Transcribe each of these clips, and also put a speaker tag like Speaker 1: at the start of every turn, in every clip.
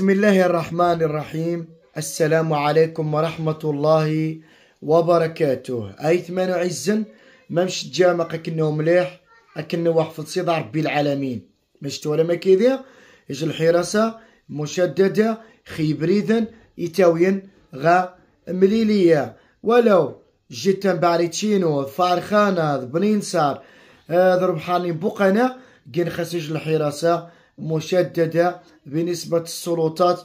Speaker 1: بسم الله الرحمن الرحيم السلام عليكم ورحمة الله وبركاته أي أيثمان عزا ممش جامع أكنه مليح أكنه وحفظ صدع ربي العالمين مش ولا ما كذا إيش الحراسة مشددة خيبريدا يتاوين غا مليلية ولو جيت باريتشينو فارخانة بنينسار ضرب آه، حالي بقنا كين خسج الحراسة مشددة بنسبة السلطات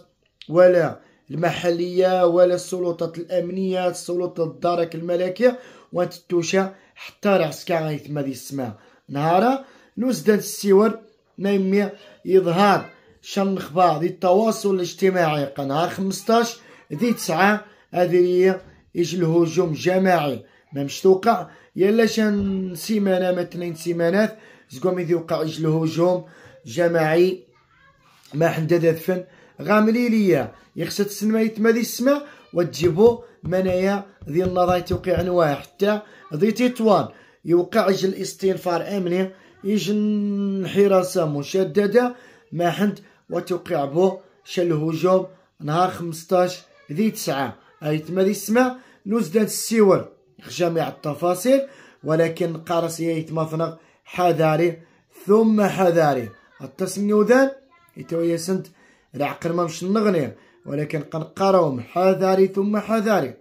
Speaker 1: ولا المحلية ولا السلطات الأمنية السلطة الدرك الملكية وتتوشى حتى راسكا غيثما ذي السماء نهارا نوزدان السيوان نيمي يظهر شن الأخبار ذي التواصل الاجتماعي قناة 15 ذي تسعة أدرية يجي الهجوم جماعي ما مش توقع يلا شن سيمانة ما تنين سيمانات زقوم يذي وقع يجي الهجوم جماعي ما حندا دفن غاملي ليا يخشى تسمى يتما دي السما وتجيبو منايا ديال النظاي توقيع نوايا حتى دي تطوان يوقع جل استنفار امني يجي حراسة مشددة ما حند وتوقيع بو شل هجوم نهار 15 ذي تسعة تما دي السما نوزدان السيور جميع التفاصيل ولكن قارس يتمثنق حذاري ثم حذاري التسنودان يتويا يسنت العقل ما مش نغني ولكن قنقرهم حذاري ثم حذاري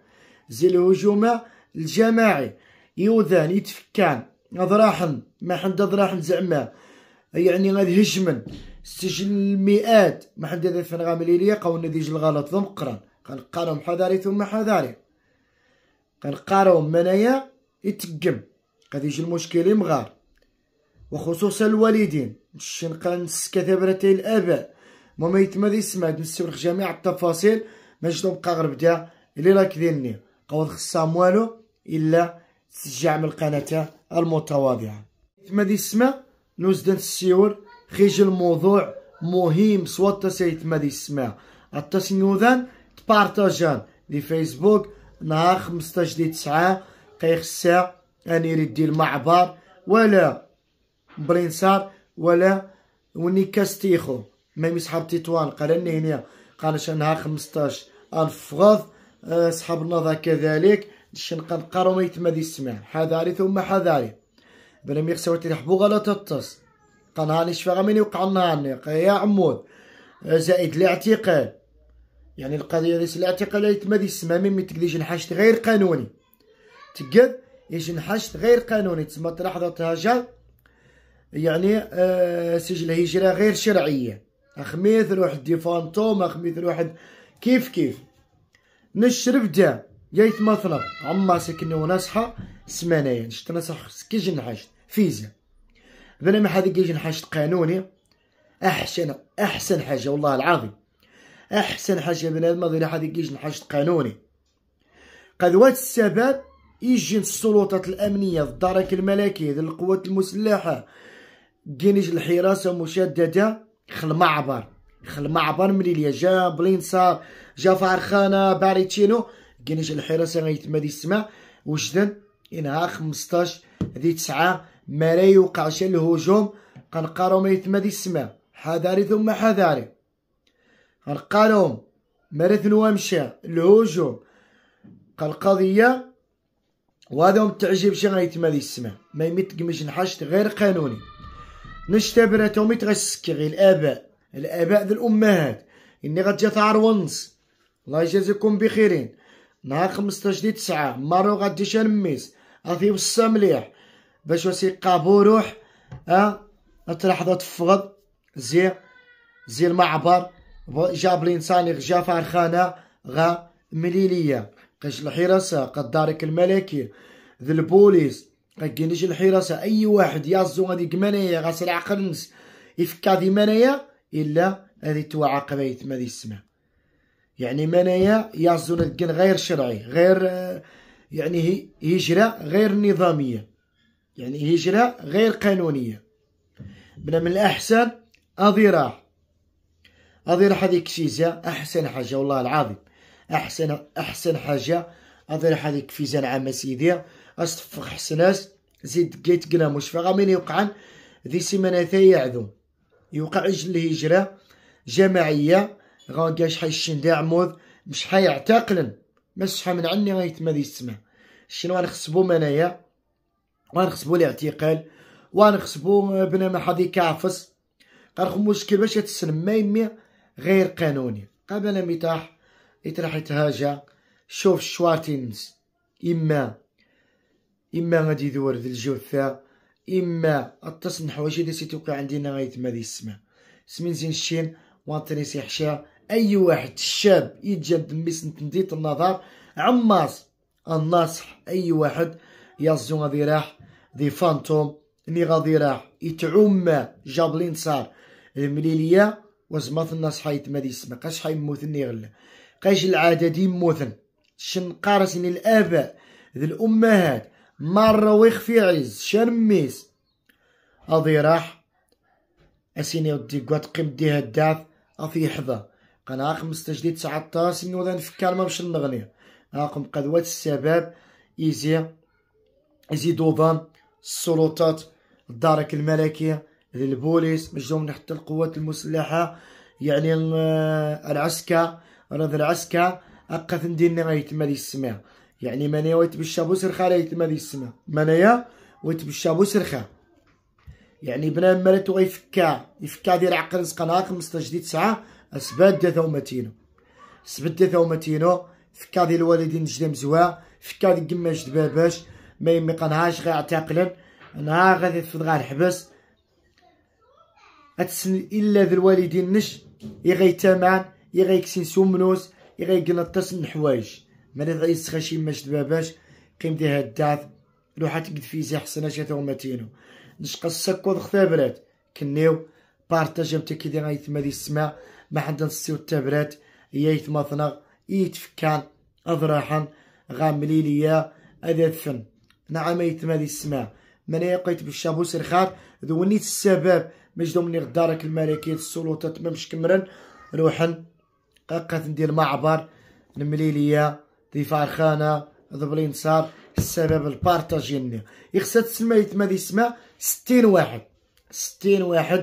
Speaker 1: زي الهجوم الجماعي يوذان يتفكان اضراحن ما حد اضراحن زعما يعني غادي هجمن سجل المئات ما حد هذا فين غامليلية قاو النتيجة الغلط ضم قران قنقرهم حذاري ثم حذاري قنقرهم منايا يتقم قد يجي المشكل مغار وخصوصا الوالدين الشنقة نسكا ثبرتي الآباء ماما يتما ذي سمع نستورخ جميع التفاصيل ماجدو بقى غير بدا اللي راك ديرني قوض خصام والو إلا تسجع من القناة المتواضعة يتما ذي سما نوزدن السيور خيج الموضوع مهم سوا تسيت ما ذي السماء التسنيوذان تبارتاجان لي فيسبوك نهار 15 دي 9 قيخ الساعة اني ردي المعبر ولا برينسار ولا كاستيخو ميمي صحاب تطوان آه، قال هنا قال شنها 15 غض صحاب النظر كذلك شنقا قارو ما هذه السماع حذاري ثم حذاري بلا ميخسوا تلحبو غلا تطس قال هاني شفا من يوقع النهار يا عمود آه، زائد الاعتقال يعني القضية ديس الاعتقال يتمادي السماع ميمي تكديش نحشت غير قانوني تقد يجي نحشت غير قانوني تسمى تلاحظ تهجر يعني آه، سجل هجره غير شرعيه اخميث روح دي فانتوم اخميث روح كيف كيف نشرب دا جايت مثلا عما سكني ونصحى سمانايا شت نصح كي جنحشت فيزا بنا ما حد كي جنحشت قانوني احسن احسن حاجه والله العظيم احسن حاجه بنادم ما حد كي جنحشت قانوني قد السبب يجي السلطات الامنيه الدرك الملكي القوات المسلحه كينيش الحراسه مشدده خل معبر خل معبر مليليا جا بلينسا جا فارخانه باريتشينو كينيش الحراسه غيتمادي السماء وجدن انها خمسطاش دي تسعة ما يوقعش الهجوم قنقارو ما يتمادي السماء حذاري ثم حذاري قنقارو مرث وامشى الهجوم القضيه وهذا هم التعجيب شي يتمادي السماء ما يمتقمش نحشت غير قانوني نشتبرتهم غير الآباء الآباء ذي الأمهات إني غتجي ثعر ونص الله يجازيكم بخيرين نهار 15 دي تسعة مارو غادي شنميس غادي يوصى مليح باش وسي قابوروح ها أه؟ تلحظة تفغض زي زي المعبر جاب الانسان غجا فارخانه غا مليليه قش الحراسه قد دارك الملكي ذي البوليس غكينيش الحراسة أي واحد يازو غادي كمانايا غاسل عقل نس يفكا دي مانايا إلا غادي توعاقب ما دي السماء يعني مانايا يازو كان غير شرعي غير آه، يعني هجرة غير نظامية يعني هجرة غير قانونية بنا من الأحسن أضيرا أضيرا هذيك شيزا أحسن حاجة والله العظيم أحسن أحسن حاجة أضيرا هذيك فيزا عام سيدي اصفق حسناس زيد قنا مش فغا من يوقعن ذي سيمانتي يعذو يوقع اجل الهجره جماعيه غاقاش شحال الشندي عموذ مش حيعتقلن ما شحال من عني ما ذي السماء شنو خصبو منايا خصبو الاعتقال خصبو بنا ما حد قال خو مشكل باش تسلم ما يمي غير قانوني قبل ميطاح يترح يتهاجى شوف شوارتينز إما اما غادي يدور ذي الجثه اما التصن حوايج اللي سيتوقع عندنا غيتما ذي السماء سمين زين الشين وانطري سيحشا اي واحد الشاب يتجد ميس تنديت النظر عماص الناصح اي واحد يازون غادي راح ذي فانتوم ني غادي راح يتعم جابلين صار المليليه وزمات الناس حيت ما ديسمع قاش حيموتني غلا قاش العاده دي موثن شن قارسني الاباء ذي الامهات ويخ في عز شرميس أضي راح أسيني ودي قوات قيم دي هداف أفي حظا قناة خمسة جديد تسعطاس إنو ذا نفكر ما مش نغني أقوم قدوات السباب إيزي إيزي دوضان السلطات الدارك الملكية للبوليس مجدوم حتى القوات المسلحة يعني العسكر رضا العسكر أقا ندير غيتما السماء يعني منايا وتبشى بوسرخة لا يتمالي السما منايا وتبشى بوسرخة يعني بنا مالت غيفكا يفكا دير عقل رزقنا خمسة جديد 9 اسباد دا ثومتينو سبد دا ثومتينو فكا ديال الوالدين جدا مزوا فكا ديال قماش دباباش ما يمي قنهاش غير اعتقلا نهار غادي تفض غير الحبس اتسن الا ذي الوالدين نش يغي يغي يغيكسين سومنوس قنطس من حوايج مالي ضعيس خشي ما شتباباش قيم ديها الدعث لوحة زي حسنا شاتو متينو نشقى السكو خثابرات كنيو بارتاج متاكي دي غايثما دي السماع ما حدا نسيو التابرات يا يثما ثنا يتفكان اضراحا غاملي ليا اذا ثن نعم يثما دي السماع من يقيت بالشابوس ذو نيت السبب مجدو مني غدارك الملكية السلطات ما مش كمرن روحن قاقات ندير معبر نملي ليا دي فرخانه ضبلين صار السبب البارطاجي ديالنا يخصها تسمى يتما دي السماء ستين واحد ستين واحد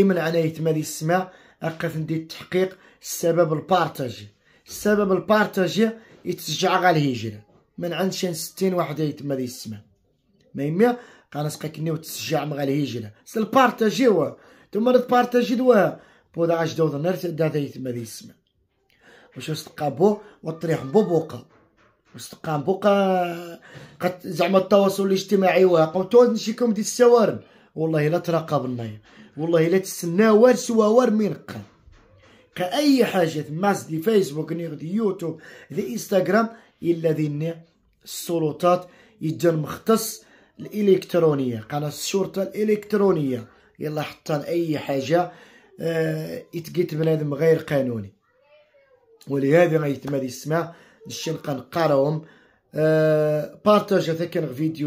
Speaker 1: يمنعنا يتما دي السماء اقف ندير التحقيق السبب البارتاجي السبب البارتاجي يتشجع غا الهجره عند عندش ستين واحد يتما دي السماء قانا قنسقى نيو وتشجع مغا الهجره سل بارتاجي هو ثم نتبارتاجي دوها بودا عجدو ضنرت داتا يتما دي السماء واش استقابو والطريح بوبوقه استقام بوقا زعما التواصل الاجتماعي واقع نشيكم دي السوارن والله لا تراقب النايم والله لا تسناوار سواوار من قا كأي حاجة ماس دي فيسبوك نيغ دي يوتيوب دي انستغرام الا دي السلطات يجا مختص الالكترونية قناة الشرطة الالكترونية يلا حتى اي حاجة اه يتقيت بنادم غير قانوني ولهذا ما يتم هذا السماع نشي نبقى نقراهم أه بارتاجا تاكن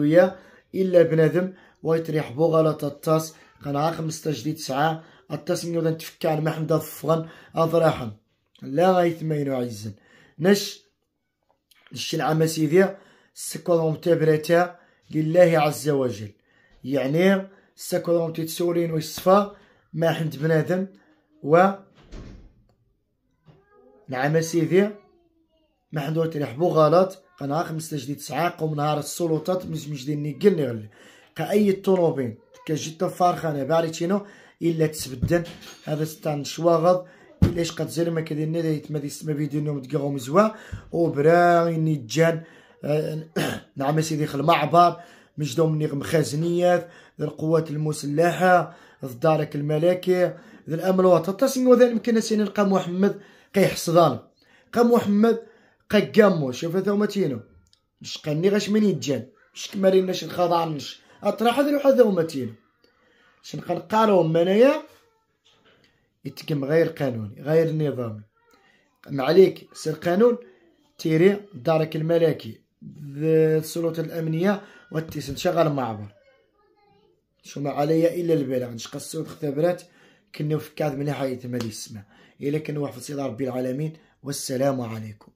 Speaker 1: يا الا بنادم ويتريح بوغالة الطاس قناعة 15 دي تسعة الطاس من يوضا نتفكى عن محمد الفغن اضراحا لا غايت ما عزا نش نشي العام سيدي السكوة تابريتا لله عز وجل يعني السكوة متتسولين ويصفى ما حمد بنادم و نعم سيدي محندور تلحبو غلط قناة خمسة جديد تسعة قوم نهار السلطات مش مجدين نقلني غلي كأي طنوبين فارخة تفارخانة باريتينو إلا تسبدن هذا ستان شواغض ليش قد زير ما كدينا دايت ما ديس ما بيدينو متقاغو مزوا وبراغي نجان نعم سيدي خل معبر مش من نغم القوات المسلحة الدارك دارك الملكي ذا الأمل وطا تسنو ذا المكنسين القا محمد قيح صدالة قا محمد قا قامو شوف ثوما تينو شقني غاش من يدجان شك مريناش الخضع نش اطرح ذلو حذوما تينو شنقا نقارو منايا يتكم غير قانوني غير نظامي معليك سير قانون تيري دارك الملكي السلطة الأمنية واتسن شغل معبر شو ما علي إلا البلاغ نشقى السود ختبرات كنا في كاد من حيث ما الى كان وحفظ إلى رب العالمين والسلام عليكم